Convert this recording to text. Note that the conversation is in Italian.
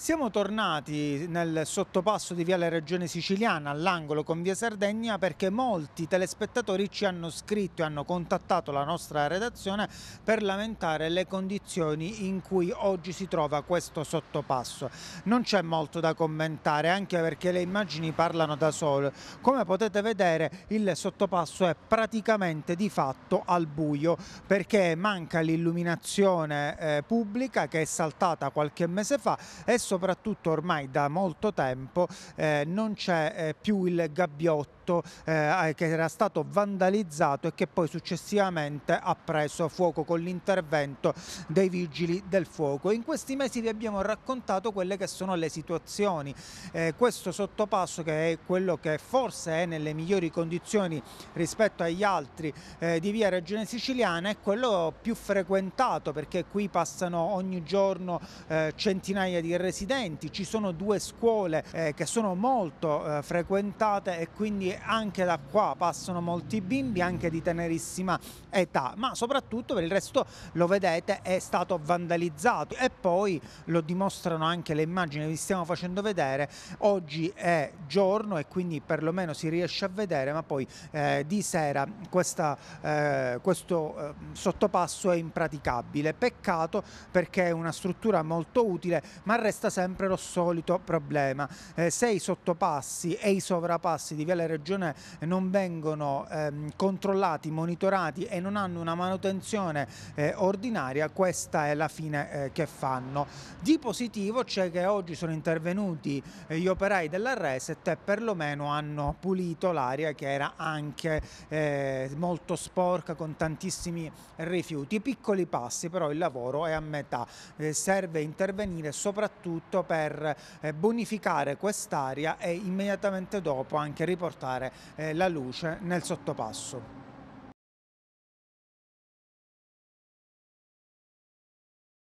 Siamo tornati nel sottopasso di Viale Regione Siciliana all'angolo con Via Sardegna perché molti telespettatori ci hanno scritto e hanno contattato la nostra redazione per lamentare le condizioni in cui oggi si trova questo sottopasso. Non c'è molto da commentare anche perché le immagini parlano da sole. Come potete vedere il sottopasso è praticamente di fatto al buio perché manca l'illuminazione eh, pubblica che è saltata qualche mese fa e soprattutto ormai da molto tempo eh, non c'è eh, più il gabbiotto eh, che era stato vandalizzato e che poi successivamente ha preso fuoco con l'intervento dei vigili del fuoco. In questi mesi vi abbiamo raccontato quelle che sono le situazioni. Eh, questo sottopasso che è quello che forse è nelle migliori condizioni rispetto agli altri eh, di via Regione Siciliana è quello più frequentato perché qui passano ogni giorno eh, centinaia di residenti residenti, ci sono due scuole eh, che sono molto eh, frequentate e quindi anche da qua passano molti bimbi anche di tenerissima età, ma soprattutto per il resto lo vedete è stato vandalizzato e poi lo dimostrano anche le immagini che vi stiamo facendo vedere, oggi è giorno e quindi perlomeno si riesce a vedere, ma poi eh, di sera questa, eh, questo eh, sottopasso è impraticabile, peccato perché è una struttura molto utile ma resta resta sempre lo solito problema. Eh, se i sottopassi e i sovrapassi di Viale Regione non vengono ehm, controllati, monitorati e non hanno una manutenzione eh, ordinaria, questa è la fine eh, che fanno. Di positivo c'è che oggi sono intervenuti eh, gli operai della Reset e perlomeno hanno pulito l'aria che era anche eh, molto sporca con tantissimi rifiuti. Piccoli passi però il lavoro è a metà, eh, serve intervenire soprattutto tutto per eh, bonificare quest'area e immediatamente dopo anche riportare eh, la luce nel sottopasso.